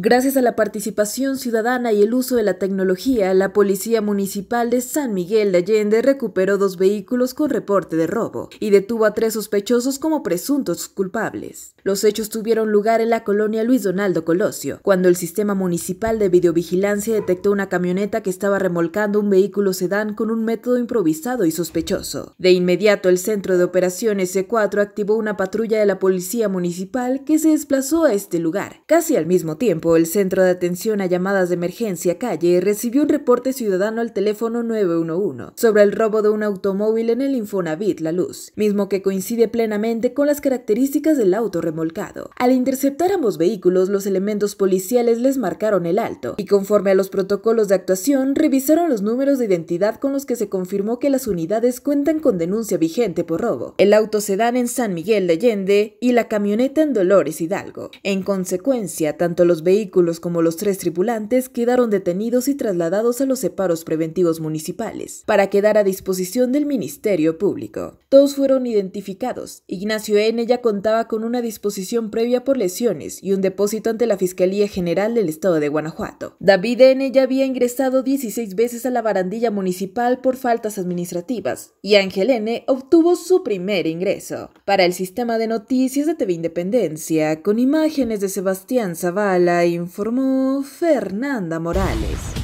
Gracias a la participación ciudadana y el uso de la tecnología, la Policía Municipal de San Miguel de Allende recuperó dos vehículos con reporte de robo y detuvo a tres sospechosos como presuntos culpables. Los hechos tuvieron lugar en la colonia Luis Donaldo Colosio, cuando el sistema municipal de videovigilancia detectó una camioneta que estaba remolcando un vehículo sedán con un método improvisado y sospechoso. De inmediato, el Centro de Operaciones e C4 activó una patrulla de la Policía Municipal que se desplazó a este lugar, casi al mismo tiempo el Centro de Atención a Llamadas de Emergencia Calle recibió un reporte ciudadano al teléfono 911 sobre el robo de un automóvil en el Infonavit La Luz, mismo que coincide plenamente con las características del auto remolcado. Al interceptar ambos vehículos, los elementos policiales les marcaron el alto y conforme a los protocolos de actuación, revisaron los números de identidad con los que se confirmó que las unidades cuentan con denuncia vigente por robo. El auto se dan en San Miguel de Allende y la camioneta en Dolores Hidalgo. En consecuencia, tanto los vehículos vehículos como los tres tripulantes quedaron detenidos y trasladados a los separos preventivos municipales para quedar a disposición del Ministerio Público. Todos fueron identificados. Ignacio N. ya contaba con una disposición previa por lesiones y un depósito ante la Fiscalía General del Estado de Guanajuato. David N. ya había ingresado 16 veces a la barandilla municipal por faltas administrativas y Ángel N. obtuvo su primer ingreso. Para el sistema de noticias de TV Independencia, con imágenes de Sebastián Zavala, informó Fernanda Morales.